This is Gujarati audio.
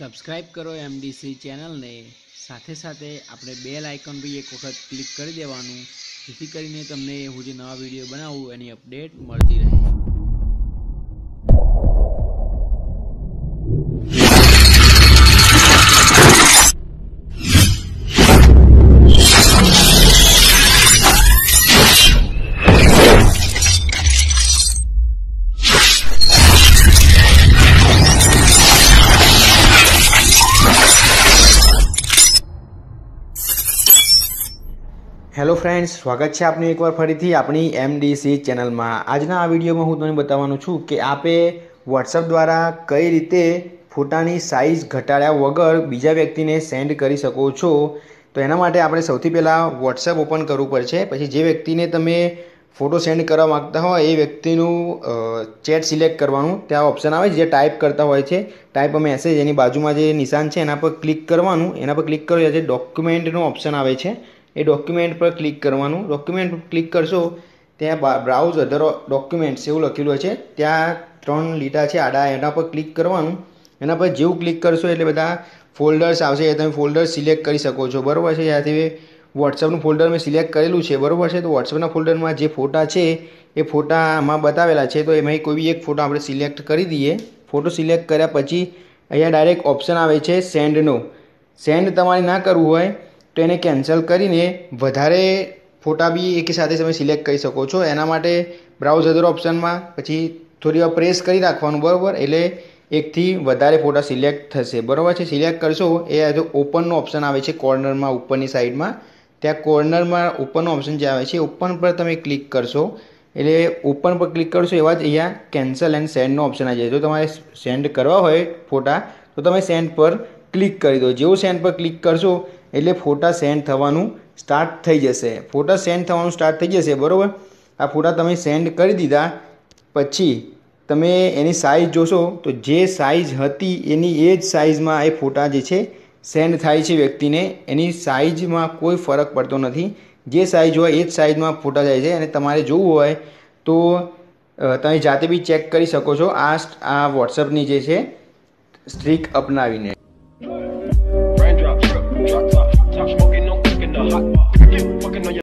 સબસ્ક્રાઈબ કરો એમડીસી ચેનલને સાથે સાથે આપણે બેલ આઇકન બી એક વખત ક્લિક કરી દેવાનું જેથી કરીને તમને હું જે નવા વિડીયો બનાવું એની અપડેટ મળતી રહે હેલો ફ્રેન્ડ્સ સ્વાગત છે આપનું એકવાર ફરીથી આપણી એમડીસી ચેનલમાં આજના આ વિડીયોમાં હું તમને બતાવવાનું છું કે આપે વોટ્સઅપ દ્વારા કઈ રીતે ફોટાની સાઇઝ ઘટાડ્યા વગર બીજા વ્યક્તિને સેન્ડ કરી શકો છો તો એના માટે આપણે સૌથી પહેલાં વોટ્સઅપ ઓપન કરવું પડશે પછી જે વ્યક્તિને તમે ફોટો સેન્ડ કરવા માગતા હોય એ વ્યક્તિનું ચેટ સિલેક્ટ કરવાનું ત્યાં ઓપ્શન આવે છે જે ટાઈપ કરતા હોય છે ટાઈપ મેસેજ એની બાજુમાં જે નિશાન છે એના પર ક્લિક કરવાનું એના પર ક્લિક કરો એટલે ડોક્યુમેન્ટનું ઓપ્શન આવે છે એ ડોક્યુમેન્ટ પર ક્લિક કરવાનું ડોક્યુમેન્ટ પર ક્લિક કરશો ત્યાં બ્રાઉઝ અધર ડોક્યુમેન્ટ્સ એવું લખેલું છે ત્યાં ત્રણ લીટા છે આડા એના પર ક્લિક કરવાનું એના પર જેવું ક્લિક કરશો એટલે બધા ફોલ્ડર્સ આવશે એ તમે ફોલ્ડર સિલેક્ટ કરી શકો છો બરાબર છે ત્યાંથી વોટ્સઅપનું ફોલ્ડર મેં સિલેક્ટ કરેલું છે બરાબર છે તો વોટ્સઅપના ફોલ્ડરમાં જે ફોટા છે એ ફોટા આમાં બતાવેલા છે તો એમાંય કોઈ બી એક ફોટો આપણે સિલેક્ટ કરી દઈએ ફોટો સિલેક્ટ કર્યા પછી અહીંયા ડાયરેક્ટ ઓપ્શન આવે છે સેન્ડનો સેન્ડ તમારે ના કરવું હોય તો એને કેન્સલ કરીને વધારે ફોટા બી એક સાથે તમે સિલેક્ટ કરી શકો છો એના માટે બ્રાઉઝ અધર ઓપ્શનમાં પછી થોડી વાર પ્રેસ કરી રાખવાનું બરાબર એટલે એકથી વધારે ફોટા સિલેક્ટ થશે બરાબર છે સિલેક્ટ કરશો એ આજે ઓપનનો ઓપ્શન આવે છે કોર્નરમાં ઉપરની સાઈડમાં ત્યાં કોર્નરમાં ઓપનનો ઓપ્શન જે આવે છે ઓપન પર તમે ક્લિક કરશો એટલે ઓપન પર ક્લિક કરશો એવા જ અહીંયા કેન્સલ એન્ડ સેન્ડનો ઓપ્શન આવી જાય જો તમારે સેન્ડ કરવા હોય ફોટા તો તમે સેન્ડ પર ક્લિક કરી દો જેવો સેન્ડ પર ક્લિક કરશો એટલે ફોટા સેન્ડ થવાનું સ્ટાર્ટ થઈ જશે ફોટા સેન્ડ થવાનું સ્ટાર્ટ થઈ જશે બરાબર આ ફોટા તમે સેન્ડ કરી દીધા પછી તમે એની સાઇઝ જોશો તો જે સાઇઝ હતી એની એ જ સાઇઝમાં એ ફોટા જે છે સેન્ડ થાય છે વ્યક્તિને એની સાઇઝમાં કોઈ ફરક પડતો નથી જે સાઇઝ હોય એ જ સાઇઝમાં ફોટા જાય છે અને તમારે જોવું હોય તો તમે જાતે બી ચેક કરી શકો છો આ આ વોટ્સઅપની જે છે સ્ટ્રીક અપનાવીને